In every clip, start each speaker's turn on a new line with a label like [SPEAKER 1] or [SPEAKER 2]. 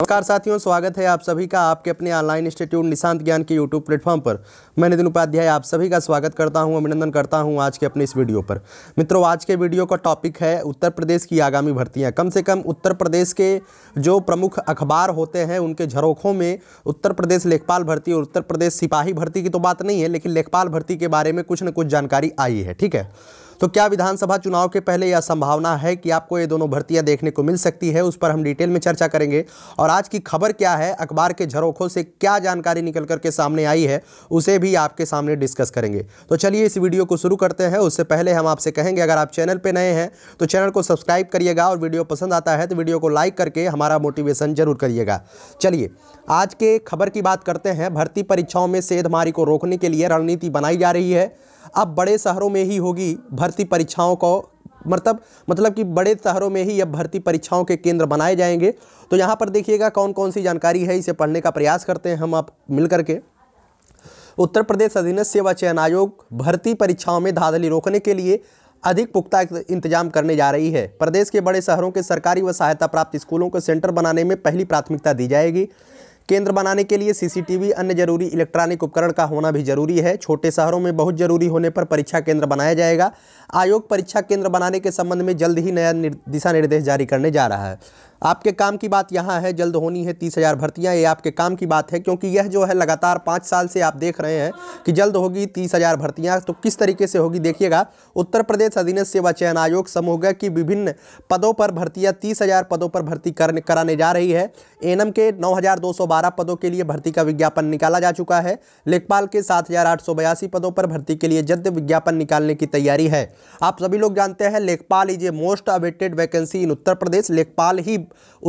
[SPEAKER 1] नमस्कार साथियों स्वागत है आप सभी का आपके अपने ऑनलाइन इंस्टीट्यूट निशांत ज्ञान के यूट्यूब प्लेटफॉर्म पर मैं नितिन उपाध्याय आप सभी का स्वागत करता हूं अभिनंदन करता हूं आज के अपने इस वीडियो पर मित्रों आज के वीडियो का टॉपिक है उत्तर प्रदेश की आगामी भर्तियां कम से कम उत्तर प्रदेश के जो प्रमुख अखबार होते हैं उनके झरोखों में उत्तर प्रदेश लेखपाल भर्ती और उत्तर प्रदेश सिपाही भर्ती की तो बात नहीं है लेकिन लेखपाल भर्ती के बारे में कुछ न कुछ जानकारी आई है ठीक है तो क्या विधानसभा चुनाव के पहले यह संभावना है कि आपको ये दोनों भर्तियाँ देखने को मिल सकती है उस पर हम डिटेल में चर्चा करेंगे और आज की खबर क्या है अखबार के झरोखों से क्या जानकारी निकल करके सामने आई है उसे भी आपके सामने डिस्कस करेंगे तो चलिए इस वीडियो को शुरू करते हैं उससे पहले हम आपसे कहेंगे अगर आप चैनल पर नए हैं तो चैनल को सब्सक्राइब करिएगा और वीडियो पसंद आता है तो वीडियो को लाइक करके हमारा मोटिवेशन जरूर करिएगा चलिए आज के खबर की बात करते हैं भर्ती परीक्षाओं में सेधमारी को रोकने के लिए रणनीति बनाई जा रही है अब बड़े शहरों में ही होगी भर्ती परीक्षाओं को मतलब मतलब कि बड़े शहरों में ही अब भर्ती परीक्षाओं के केंद्र बनाए जाएंगे तो यहाँ पर देखिएगा कौन कौन सी जानकारी है इसे पढ़ने का प्रयास करते हैं हम आप मिल करके उत्तर प्रदेश अधीन सेवा चयन आयोग भर्ती परीक्षाओं में धाधली रोकने के लिए अधिक पुख्ता इंतजाम करने जा रही है प्रदेश के बड़े शहरों के सरकारी व सहायता प्राप्त स्कूलों को सेंटर बनाने में पहली प्राथमिकता दी जाएगी केंद्र बनाने के लिए सीसीटीवी अन्य जरूरी इलेक्ट्रॉनिक उपकरण का होना भी जरूरी है छोटे शहरों में बहुत जरूरी होने पर परीक्षा केंद्र बनाया जाएगा आयोग परीक्षा केंद्र बनाने के संबंध में जल्द ही नया निर, दिशा निर्देश जारी करने जा रहा है आपके काम की बात यहाँ है जल्द होनी है तीस हज़ार भर्तियाँ ये आपके काम की बात है क्योंकि यह जो है लगातार पाँच साल से आप देख रहे हैं कि जल्द होगी तीस हज़ार भर्तियाँ तो किस तरीके से होगी देखिएगा उत्तर प्रदेश अधीन सेवा चयन आयोग समूह की विभिन्न पदों पर भर्तियाँ तीस हज़ार पदों पर भर्ती करने कराने जा रही है एनएम के नौ हज़ार दो सौ बारह पदों के लिए भर्ती का विज्ञापन निकाला जा चुका है लेखपाल के सात हज़ार आठ सौ बयासी पदों पर भर्ती के लिए जल्द विज्ञापन निकालने की तैयारी है आप सभी लोग जानते हैं lekhpal is a most awaited vacancy in Uttar Pradesh लेखपाल ही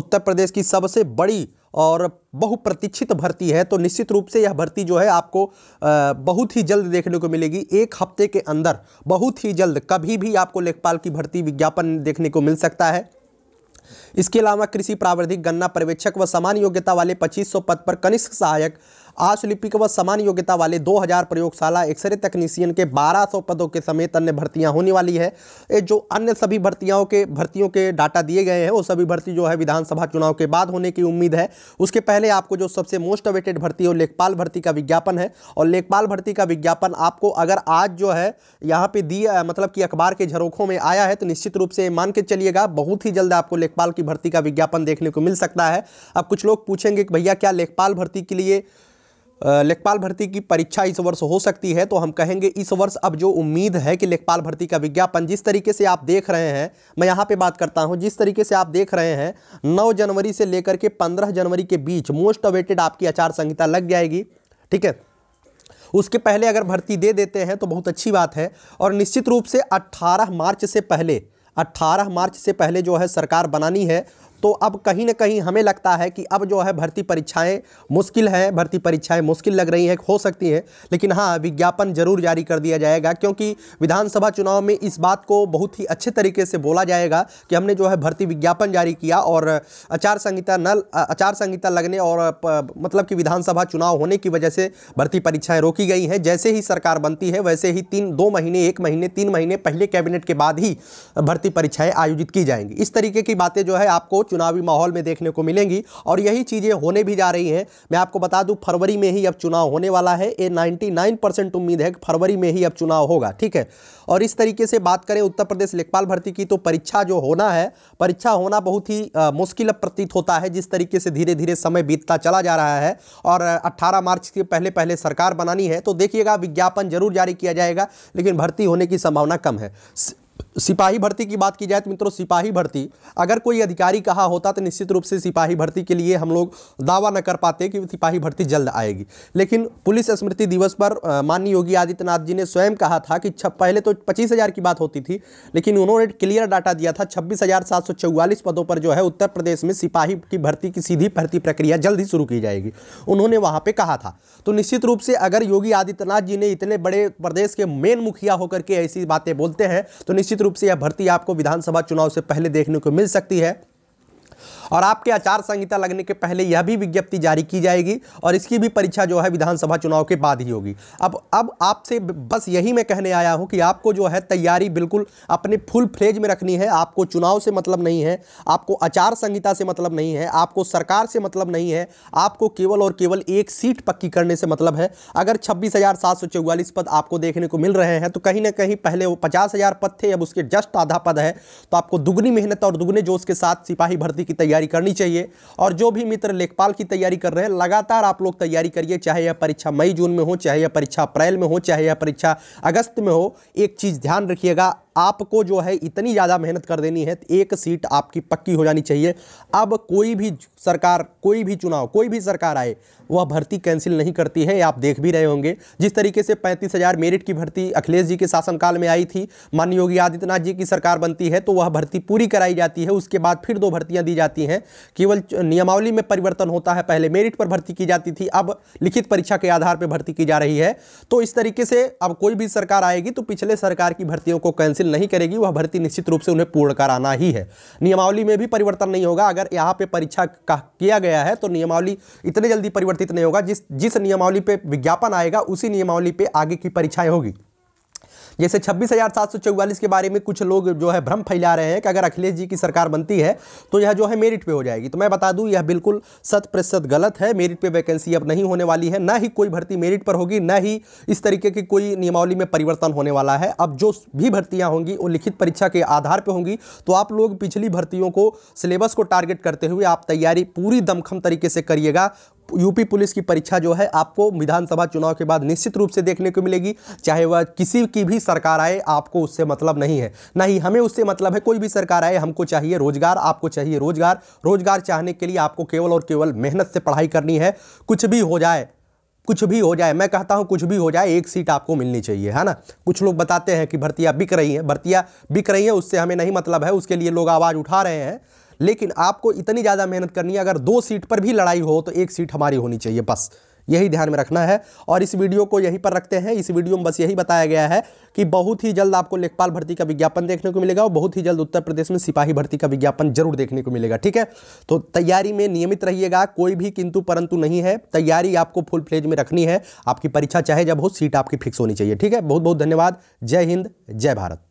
[SPEAKER 1] उत्तर प्रदेश की सबसे बड़ी और बहुप्रतीक्षित भर्ती है तो निश्चित रूप से यह भर्ती जो है आपको बहुत ही जल्द देखने को मिलेगी एक हफ्ते के अंदर बहुत ही जल्द कभी भी आपको लेखपाल की भर्ती विज्ञापन देखने को मिल सकता है इसके अलावा कृषि प्रावधिक गन्ना पर्यवेक्षक व समान योग्यता वाले 2500 पद पर कनिष्ठ सहायक आश व समान योग्यता वाले 2000 प्रयोगशाला एक्सरे तकनीशियन के 1200 पदों के समेत अन्य भर्तियां होने वाली है जो अन्य सभी भर्तियों के भर्तियों के डाटा दिए गए हैं वो सभी भर्ती जो है विधानसभा चुनाव के बाद होने की उम्मीद है उसके पहले आपको जो सबसे मोस्ट अवेटेड भर्ती है लेखपाल भर्ती का विज्ञापन है और लेखपाल भर्ती का विज्ञापन आपको अगर आज जो है यहाँ पे दी मतलब कि अखबार के झरोखों में आया है तो निश्चित रूप से मान के चलिएगा बहुत ही जल्द आपको लेखपाल की भर्ती का विज्ञापन देखने को मिल सकता है अब कुछ लोग पूछेंगे कि भैया क्या लेखपाल भर्ती के लिए लेखपाल भर्ती की परीक्षा इस वर्ष हो सकती है तो हम कहेंगे इस वर्ष अब जो उम्मीद है कि लेखपाल भर्ती का विज्ञापन जिस तरीके से आप देख रहे हैं मैं यहाँ पे बात करता हूँ जिस तरीके से आप देख रहे हैं 9 जनवरी से लेकर के 15 जनवरी के बीच मोस्ट अवेटेड आपकी आचार संहिता लग जाएगी ठीक है उसके पहले अगर भर्ती दे देते हैं तो बहुत अच्छी बात है और निश्चित रूप से अट्ठारह मार्च से पहले अट्ठारह मार्च से पहले जो है सरकार बनानी है तो अब कहीं ना कहीं हमें लगता है कि अब जो है भर्ती परीक्षाएं मुश्किल हैं भर्ती परीक्षाएं मुश्किल लग रही हैं हो सकती हैं लेकिन हाँ विज्ञापन जरूर जारी कर दिया जाएगा क्योंकि विधानसभा चुनाव में इस बात को बहुत ही अच्छे तरीके से बोला जाएगा कि हमने जो है भर्ती विज्ञापन जारी किया और आचार संहिता न आचार संहिता लगने और प, मतलब कि विधानसभा चुनाव होने की वजह से भर्ती परीक्षाएँ रोकी गई हैं जैसे ही सरकार बनती है वैसे ही तीन दो महीने एक महीने तीन महीने पहले कैबिनेट के बाद ही भर्ती परीक्षाएँ आयोजित की जाएंगी इस तरीके की बातें जो है आपको चुनावी माहौल में देखने को मिलेंगी और यही चीज़ें होने भी जा रही हैं मैं आपको बता दूँ फरवरी में ही अब चुनाव होने वाला है ये नाइन्टी उम्मीद है कि फरवरी में ही अब चुनाव होगा ठीक है और इस तरीके से बात करें उत्तर प्रदेश लेखपाल भर्ती की तो परीक्षा जो होना है परीक्षा होना बहुत ही मुश्किल प्रतीत होता है जिस तरीके से धीरे धीरे समय बीतता चला जा रहा है और 18 मार्च के पहले पहले सरकार बनानी है तो देखिएगा विज्ञापन जरूर जारी किया जाएगा लेकिन भर्ती होने की संभावना कम है सिपाही भर्ती की बात की जाए तो मित्रों सिपाही भर्ती अगर कोई अधिकारी कहा होता तो निश्चित रूप से सिपाही भर्ती के लिए हम लोग दावा न कर पाते कि सिपाही भर्ती जल्द आएगी लेकिन पुलिस स्मृति दिवस पर माननीय योगी आदित्यनाथ जी ने स्वयं कहा था कि पहले तो पच्चीस हज़ार की बात होती थी लेकिन उन्होंने क्लियर डाटा दिया था छब्बीस हज़ार सात सौ पदों पर जो है उत्तर प्रदेश में सिपाही की भर्ती की सीधी भर्ती प्रक्रिया जल्द ही शुरू की जाएगी उन्होंने वहाँ पर कहा था तो निश्चित रूप से अगर योगी आदित्यनाथ जी ने इतने बड़े प्रदेश के मेन मुखिया होकर के ऐसी बातें बोलते हैं तो निश्चित रूप रूप से यह भर्ती आपको विधानसभा चुनाव से पहले देखने को मिल सकती है और आपके आचार संहिता लगने के पहले यह भी विज्ञप्ति जारी की जाएगी और इसकी भी परीक्षा जो है विधानसभा चुनाव के बाद ही होगी अब अब आपसे बस यही मैं कहने आया हूँ कि आपको जो है तैयारी बिल्कुल अपने फुल फ्लेज में रखनी है आपको चुनाव से मतलब नहीं है आपको आचार संहिता से मतलब नहीं है आपको सरकार से मतलब नहीं है आपको केवल और केवल एक सीट पक्की करने से मतलब है अगर छब्बीस पद आपको देखने को मिल रहे हैं तो कहीं ना कहीं पहले वो पचास पद थे अब उसके जस्ट आधा पद है तो आपको दुगनी मेहनत और दुगने जोश के साथ सिपाही भर्ती की तैयारी तैयारी करनी चाहिए और जो भी मित्र लेखपाल की तैयारी कर रहे हैं लगातार आप लोग तैयारी करिए चाहे यह परीक्षा मई जून में हो चाहे यह परीक्षा अप्रैल में हो चाहे यह परीक्षा अगस्त में हो एक चीज़ ध्यान रखिएगा आपको जो है इतनी ज़्यादा मेहनत कर देनी है एक सीट आपकी पक्की हो जानी चाहिए अब कोई भी सरकार कोई भी चुनाव कोई भी सरकार आए वह भर्ती कैंसिल नहीं करती है आप देख भी रहे होंगे जिस तरीके से पैंतीस हज़ार मेरिट की भर्ती अखिलेश जी के शासनकाल में आई थी माननीय योगी आदित्यनाथ जी की सरकार बनती है तो वह भर्ती पूरी कराई जाती है उसके बाद फिर दो भर्तियाँ दी जाती हैं केवल नियमावली में परिवर्तन होता है पहले मेरिट पर भर्ती की जाती थी अब लिखित परीक्षा के आधार पर भर्ती की जा रही है तो इस तरीके से अब कोई भी सरकार आएगी तो पिछले सरकार की भर्तियों को कैंसिल नहीं करेगी वह भर्ती निश्चित रूप से उन्हें पूर्ण कराना ही है नियमावली में भी परिवर्तन नहीं होगा अगर यहाँ पे परीक्षा का किया गया है तो नियमावली इतने जल्दी परिवर्तित नहीं होगा जिस जिस नियमावली पे विज्ञापन आएगा उसी नियमावली पे आगे की परीक्षाएं होगी जैसे छब्बीस हज़ार सात सौ चौवालीस के बारे में कुछ लोग जो है भ्रम फैला रहे हैं कि अगर अखिलेश जी की सरकार बनती है तो यह जो है मेरिट पे हो जाएगी तो मैं बता दूं यह बिल्कुल शत प्रतिशत गलत है मेरिट पे वैकेंसी अब नहीं होने वाली है ना ही कोई भर्ती मेरिट पर होगी ना ही इस तरीके की कोई नियमावली में परिवर्तन होने वाला है अब जो भी भर्तियाँ होंगी वो लिखित परीक्षा के आधार पर होंगी तो आप लोग पिछली भर्तियों को सिलेबस को टारगेट करते हुए आप तैयारी पूरी दमखम तरीके से करिएगा यूपी पुलिस की परीक्षा जो है आपको विधानसभा चुनाव के बाद निश्चित रूप से देखने को मिलेगी चाहे वह किसी की भी सरकार आए आपको उससे मतलब नहीं है ना ही हमें उससे मतलब है कोई भी सरकार आए हमको चाहिए रोजगार आपको चाहिए रोजगार रोजगार चाहने के लिए आपको केवल और केवल मेहनत से पढ़ाई करनी है कुछ भी हो जाए कुछ भी हो जाए मैं कहता हूं कुछ भी हो जाए एक सीट आपको मिलनी चाहिए है ना कुछ लोग बताते हैं कि भर्तियाँ बिक रही हैं भर्तियाँ बिक रही हैं उससे हमें नहीं मतलब है उसके लिए लोग आवाज़ उठा रहे हैं लेकिन आपको इतनी ज़्यादा मेहनत करनी है अगर दो सीट पर भी लड़ाई हो तो एक सीट हमारी होनी चाहिए बस यही ध्यान में रखना है और इस वीडियो को यहीं पर रखते हैं इस वीडियो में बस यही बताया गया है कि बहुत ही जल्द आपको लेखपाल भर्ती का विज्ञापन देखने को मिलेगा और बहुत ही जल्द उत्तर प्रदेश में सिपाही भर्ती का विज्ञापन जरूर देखने को मिलेगा ठीक है तो तैयारी में नियमित रहिएगा कोई भी किंतु परंतु नहीं है तैयारी आपको फुल फ्लेज में रखनी है आपकी परीक्षा चाहे जब हो सीट आपकी फिक्स होनी चाहिए ठीक है बहुत बहुत धन्यवाद जय हिंद जय भारत